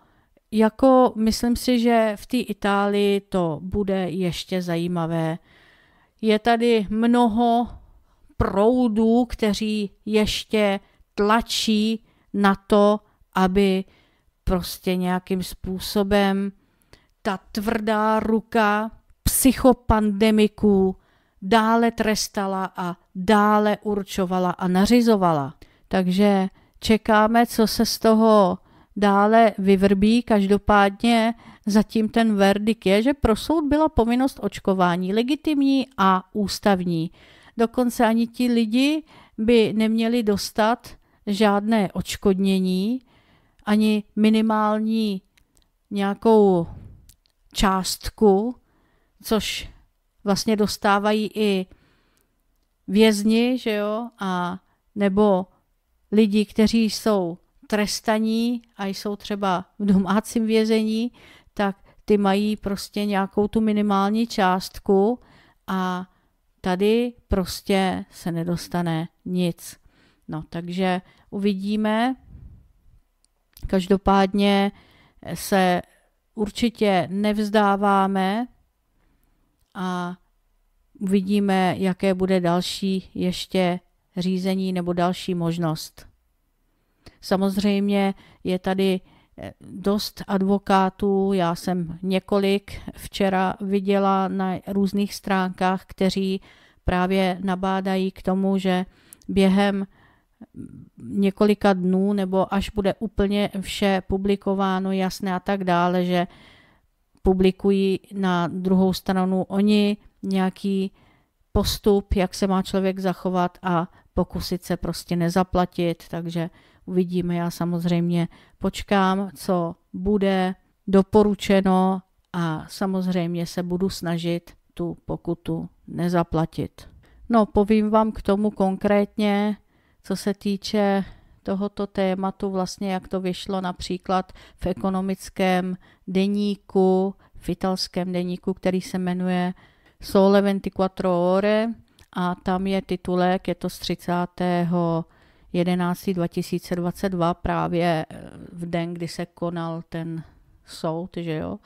jako myslím si, že v té Itálii to bude ještě zajímavé je tady mnoho proudů, kteří ještě tlačí na to, aby prostě nějakým způsobem ta tvrdá ruka psychopandemiků dále trestala a dále určovala a nařizovala. Takže čekáme, co se z toho dále vyvrbí. Každopádně Zatím ten verdikt je, že pro soud byla povinnost očkování legitimní a ústavní. Dokonce ani ti lidi by neměli dostat žádné očkodnění, ani minimální nějakou částku, což vlastně dostávají i vězni, že jo, a nebo lidi, kteří jsou trestaní a jsou třeba v domácím vězení, tak ty mají prostě nějakou tu minimální částku a tady prostě se nedostane nic. No, takže uvidíme. Každopádně se určitě nevzdáváme a uvidíme, jaké bude další ještě řízení nebo další možnost. Samozřejmě je tady dost advokátů, já jsem několik včera viděla na různých stránkách, kteří právě nabádají k tomu, že během několika dnů nebo až bude úplně vše publikováno, jasné a tak dále, že publikují na druhou stranu oni nějaký postup, jak se má člověk zachovat a pokusit se prostě nezaplatit, takže uvidíme. Já samozřejmě počkám, co bude doporučeno a samozřejmě se budu snažit tu pokutu nezaplatit. No, povím vám k tomu konkrétně, co se týče tohoto tématu, vlastně jak to vyšlo například v ekonomickém deníku, v italském deníku, který se jmenuje Sole 24 ore a tam je titulek, je to z 30. 11. 2022, právě eh, v den, kdy se konal ten soud, že jo,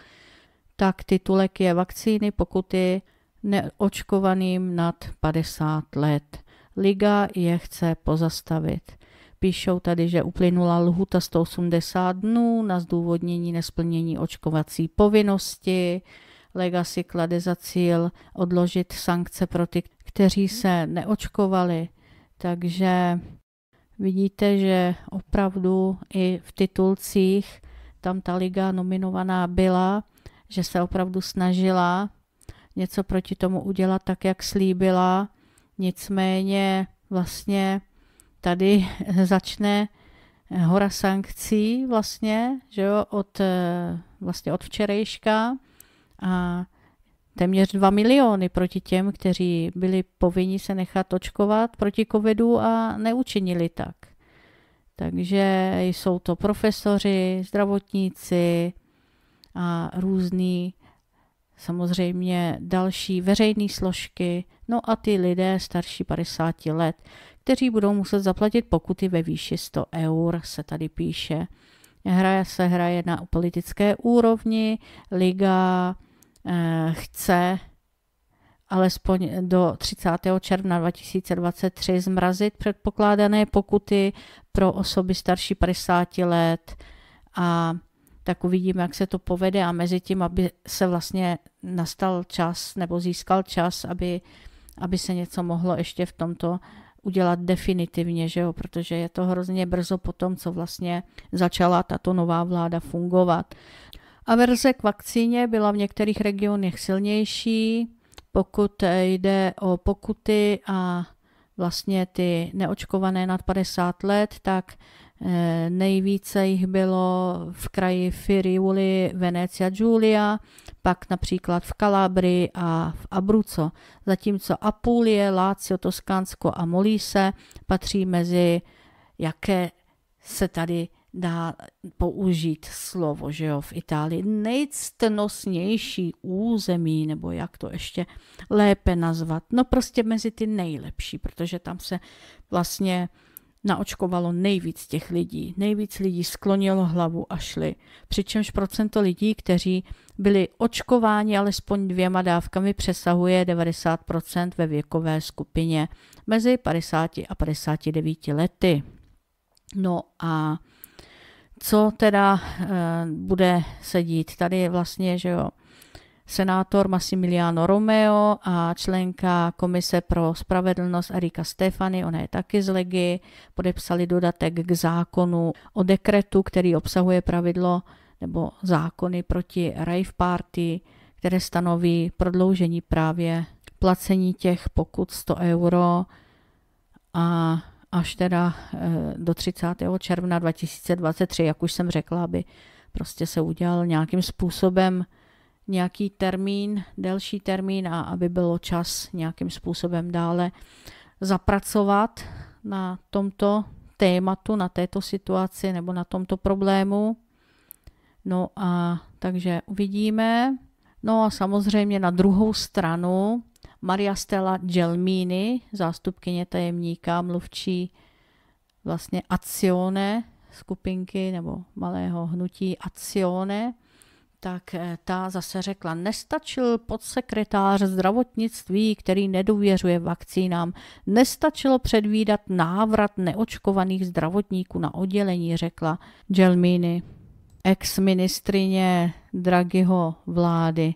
tak titulek je vakcíny pokuty neočkovaným nad 50 let. Liga je chce pozastavit. Píšou tady, že uplynula lhuta 180 dnů na zdůvodnění nesplnění očkovací povinnosti. Lega si klade za cíl odložit sankce pro ty, kteří se neočkovali. Takže vidíte, že opravdu i v titulcích tam ta liga nominovaná byla, že se opravdu snažila něco proti tomu udělat tak, jak slíbila. Nicméně vlastně tady <laughs> začne hora sankcí vlastně, že jo, od, eh, vlastně od včerejška a téměř 2 miliony proti těm, kteří byli povinni se nechat očkovat proti covidu a neučinili tak. Takže jsou to profesoři, zdravotníci a různý samozřejmě další veřejné složky, no a ty lidé starší 50 let, kteří budou muset zaplatit pokuty ve výši 100 eur, se tady píše. Hraje se hraje na politické úrovni, liga Eh, chce alespoň do 30. června 2023 zmrazit předpokládané pokuty pro osoby starší 50 let a tak uvidíme, jak se to povede a mezi tím, aby se vlastně nastal čas nebo získal čas, aby, aby se něco mohlo ještě v tomto udělat definitivně, že jo? protože je to hrozně brzo po tom, co vlastně začala tato nová vláda fungovat. Averze k vakcíně byla v některých regionech silnější, pokud jde o pokuty a vlastně ty neočkované nad 50 let, tak eh, nejvíce jich bylo v kraji Firiuli, Venecia, Giulia, pak například v Kalabri a v Abruzzo, zatímco Apulie, Lácio, Toskánsko a Molise patří mezi, jaké se tady dá použít slovo, že jo, v Itálii. Nejctnostnější území, nebo jak to ještě lépe nazvat. No prostě mezi ty nejlepší, protože tam se vlastně naočkovalo nejvíc těch lidí. Nejvíc lidí sklonilo hlavu a šli. Přičemž procento lidí, kteří byli očkováni alespoň dvěma dávkami, přesahuje 90% ve věkové skupině mezi 50 a 59 lety. No a co teda eh, bude se dít? Tady je vlastně, že jo, senátor Massimiliano Romeo a členka Komise pro spravedlnost Erika Stefany, ona je taky z Legy, podepsali dodatek k zákonu o dekretu, který obsahuje pravidlo nebo zákony proti rave party, které stanoví prodloužení právě placení těch pokud 100 euro a až teda eh, do 30. června 2023, jak už jsem řekla, aby prostě se udělal nějakým způsobem nějaký termín, delší termín a aby bylo čas nějakým způsobem dále zapracovat na tomto tématu, na této situaci nebo na tomto problému. No a takže uvidíme. No a samozřejmě na druhou stranu Maria Stella Gelmini, zástupkyně tajemníka, mluvčí vlastně Azione skupinky nebo malého hnutí Azione, tak eh, ta zase řekla, nestačil podsekretář zdravotnictví, který nedůvěřuje vakcínám, nestačilo předvídat návrat neočkovaných zdravotníků na oddělení, řekla Gelmini, ex-ministrině Draghiho vlády.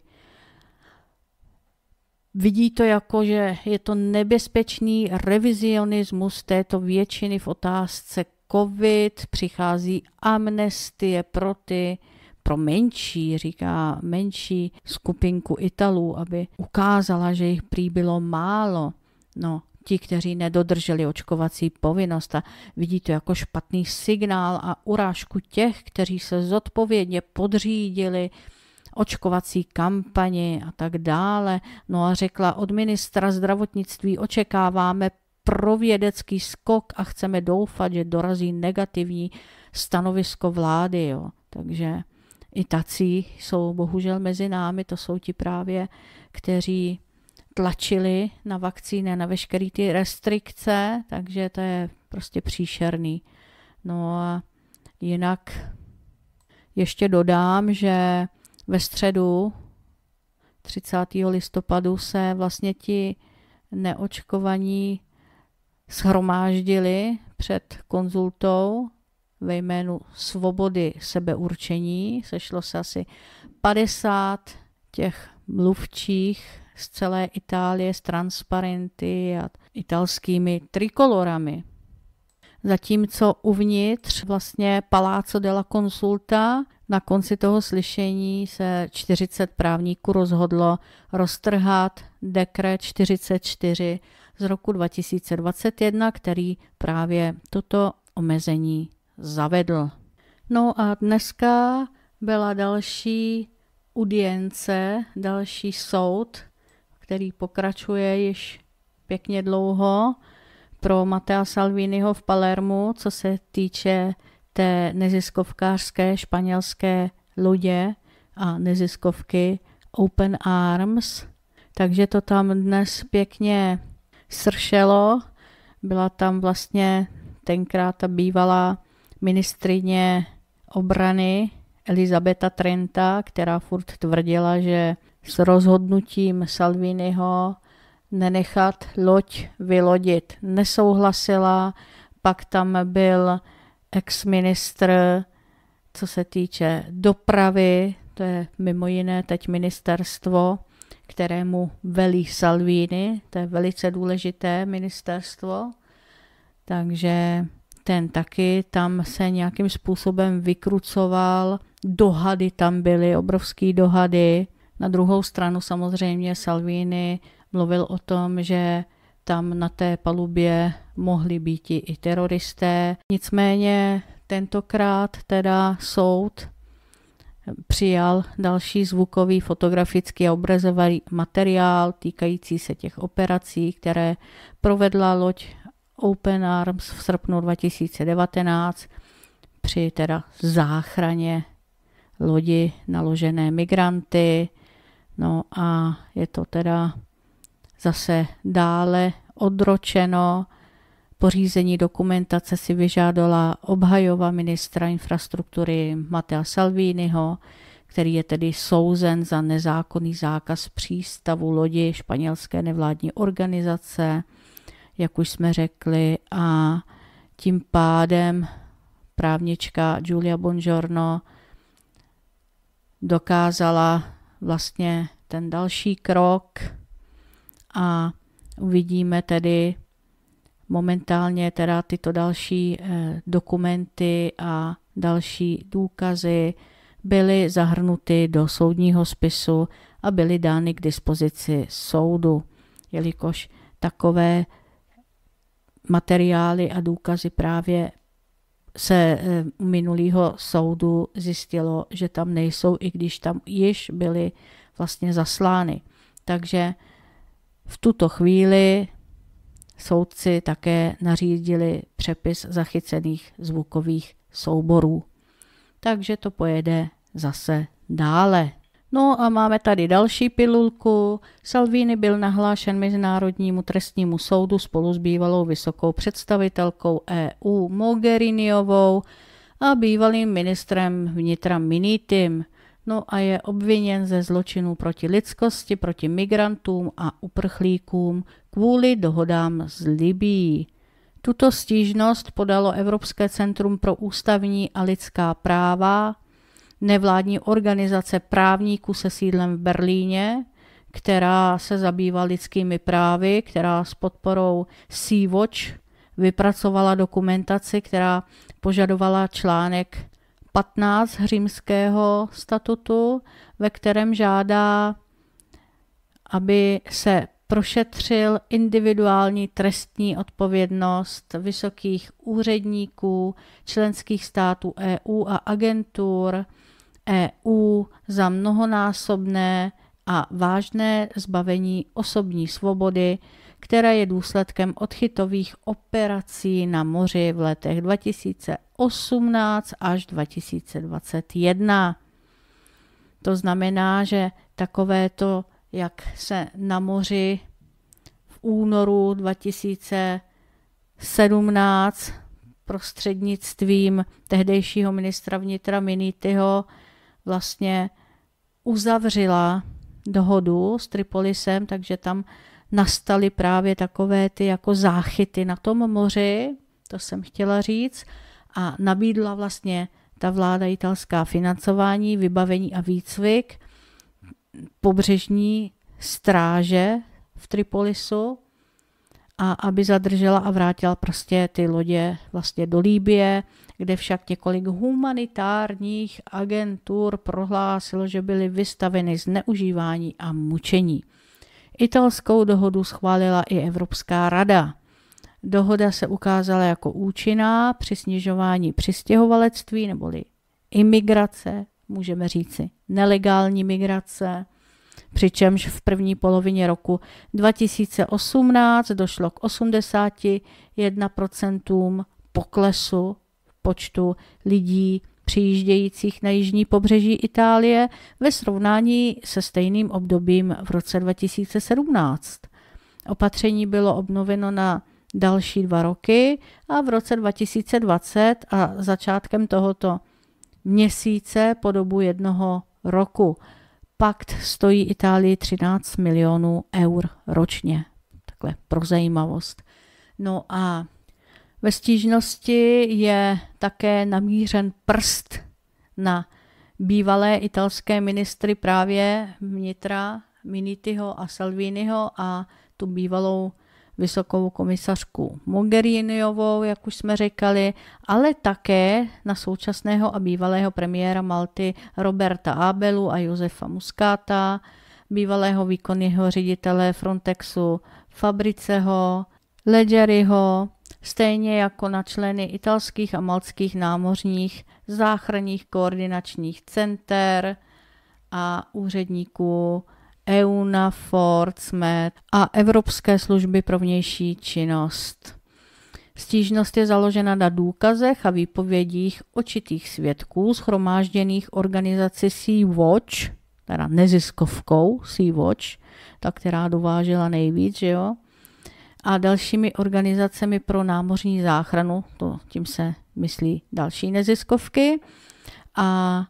Vidí to jako, že je to nebezpečný revizionismus této většiny v otázce COVID, přichází amnestie pro ty, pro menší, říká menší skupinku Italů, aby ukázala, že jich prý bylo málo. No, ti, kteří nedodrželi očkovací povinnost a vidí to jako špatný signál a urážku těch, kteří se zodpovědně podřídili očkovací kampani a tak dále. No a řekla, od ministra zdravotnictví očekáváme provědecký skok a chceme doufat, že dorazí negativní stanovisko vlády. Jo. Takže i tací jsou bohužel mezi námi, to jsou ti právě, kteří tlačili na vakcíny, na veškeré ty restrikce, takže to je prostě příšerný. No a jinak ještě dodám, že ve středu 30. listopadu se vlastně ti neočkovaní shromáždili před konzultou ve jménu svobody sebeurčení. Sešlo se asi 50 těch mluvčích z celé Itálie s transparenty a italskými trikolorami. Zatímco uvnitř vlastně Paláco della Consulta na konci toho slyšení se 40 právníků rozhodlo roztrhat dekret 44 z roku 2021, který právě toto omezení zavedl. No a dneska byla další udience, další soud, který pokračuje již pěkně dlouho pro Matea Salviniho v Palermu, co se týče té neziskovkářské španělské lodě a neziskovky Open Arms, takže to tam dnes pěkně sršelo. Byla tam vlastně tenkrát ta bývalá ministrině obrany Elizabeta Trenta, která furt tvrdila, že s rozhodnutím Salviniho nenechat loď vylodit nesouhlasila. Pak tam byl ex-ministr, co se týče dopravy, to je mimo jiné teď ministerstvo, kterému velí Salvini, to je velice důležité ministerstvo, takže ten taky tam se nějakým způsobem vykrucoval, dohady tam byly, obrovský dohady. Na druhou stranu samozřejmě Salvini mluvil o tom, že tam na té palubě mohli být i teroristé. Nicméně tentokrát teda soud přijal další zvukový, fotografický a obrazový materiál týkající se těch operací, které provedla loď Open Arms v srpnu 2019 při teda záchraně lodi naložené migranty. No a je to teda zase dále odročeno. Pořízení dokumentace si vyžádala obhajova ministra infrastruktury Matea Salviniho, který je tedy souzen za nezákonný zákaz přístavu lodi španělské nevládní organizace, jak už jsme řekli, a tím pádem právnička Julia Bongiorno dokázala vlastně ten další krok, a uvidíme tedy momentálně teda tyto další eh, dokumenty a další důkazy byly zahrnuty do soudního spisu a byly dány k dispozici soudu, jelikož takové materiály a důkazy právě se eh, u minulého soudu zjistilo, že tam nejsou, i když tam již byly vlastně zaslány. Takže v tuto chvíli soudci také nařídili přepis zachycených zvukových souborů. Takže to pojede zase dále. No a máme tady další pilulku. Salvini byl nahlášen Mezinárodnímu trestnímu soudu spolu s bývalou vysokou představitelkou EU Mogheriniovou a bývalým ministrem vnitra Minitim no a je obviněn ze zločinů proti lidskosti, proti migrantům a uprchlíkům kvůli dohodám z Libií. Tuto stížnost podalo Evropské centrum pro ústavní a lidská práva, nevládní organizace právníků se sídlem v Berlíně, která se zabývá lidskými právy, která s podporou Sea-Watch vypracovala dokumentaci, která požadovala článek 15 římského statutu, ve kterém žádá, aby se prošetřil individuální trestní odpovědnost vysokých úředníků, členských států EU a agentur EU za mnohonásobné a vážné zbavení osobní svobody které je důsledkem odchytových operací na moři v letech 2018 až 2021. To znamená, že takovéto, jak se na moři v únoru 2017 prostřednictvím tehdejšího ministra vnitra Minityho vlastně uzavřila dohodu s Tripolisem, takže tam nastaly právě takové ty jako záchyty na tom moři, to jsem chtěla říct, a nabídla vlastně ta vláda italská financování, vybavení a výcvik pobřežní stráže v Tripolisu, a aby zadržela a vrátila prostě ty lodě vlastně do Líbie, kde však několik humanitárních agentur prohlásilo, že byly vystaveny zneužívání a mučení. Italskou dohodu schválila i Evropská rada. Dohoda se ukázala jako účinná při snižování přistěhovalectví neboli imigrace, můžeme říci nelegální migrace, přičemž v první polovině roku 2018 došlo k 81% poklesu počtu lidí přijíždějících na jižní pobřeží Itálie ve srovnání se stejným obdobím v roce 2017. Opatření bylo obnoveno na další dva roky a v roce 2020 a začátkem tohoto měsíce po dobu jednoho roku. Pakt stojí Itálii 13 milionů eur ročně. Takhle pro zajímavost. No a ve stížnosti je také namířen prst na bývalé italské ministry právě vnitra Minitiho a Salviniho a tu bývalou vysokou komisařku Mogheriniovou, jak už jsme říkali, ale také na současného a bývalého premiéra Malty Roberta Abelu a Josefa Muskáta, bývalého výkonného ředitele Frontexu Fabriceho, Ledgeryho, stejně jako na členy italských a maltských námořních záchranných koordinačních center a úředníků EUNAFOR, SMED a Evropské služby pro vnější činnost. Stížnost je založena na důkazech a výpovědích očitých svědků schromážděných organizaci Sea-Watch, teda neziskovkou Sea-Watch, ta, která dovážela nejvíc, že jo, a dalšími organizacemi pro námořní záchranu, to tím se myslí další neziskovky, a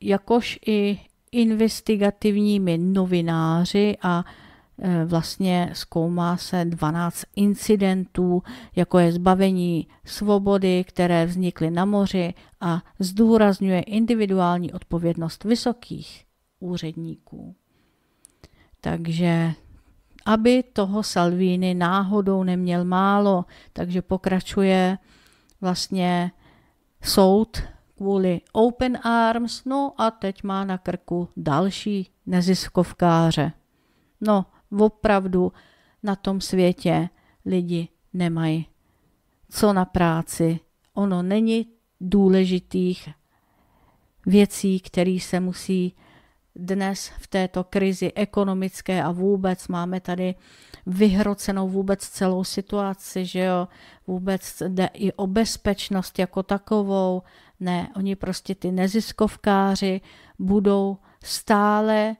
jakož i investigativními novináři a e, vlastně zkoumá se 12 incidentů, jako je zbavení svobody, které vznikly na moři a zdůrazňuje individuální odpovědnost vysokých úředníků. Takže aby toho Salvini náhodou neměl málo. Takže pokračuje vlastně soud kvůli Open Arms, no a teď má na krku další neziskovkáře. No, opravdu na tom světě lidi nemají co na práci. Ono není důležitých věcí, které se musí dnes v této krizi ekonomické a vůbec máme tady vyhrocenou vůbec celou situaci, že jo, vůbec jde i o bezpečnost jako takovou. Ne, oni prostě ty neziskovkáři budou stále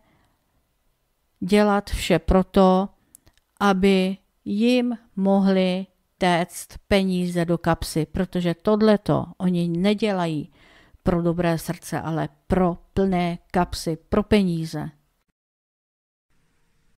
dělat vše proto, aby jim mohli téct peníze do kapsy, protože tohleto oni nedělají pro dobré srdce, ale pro plné kapsy, pro peníze.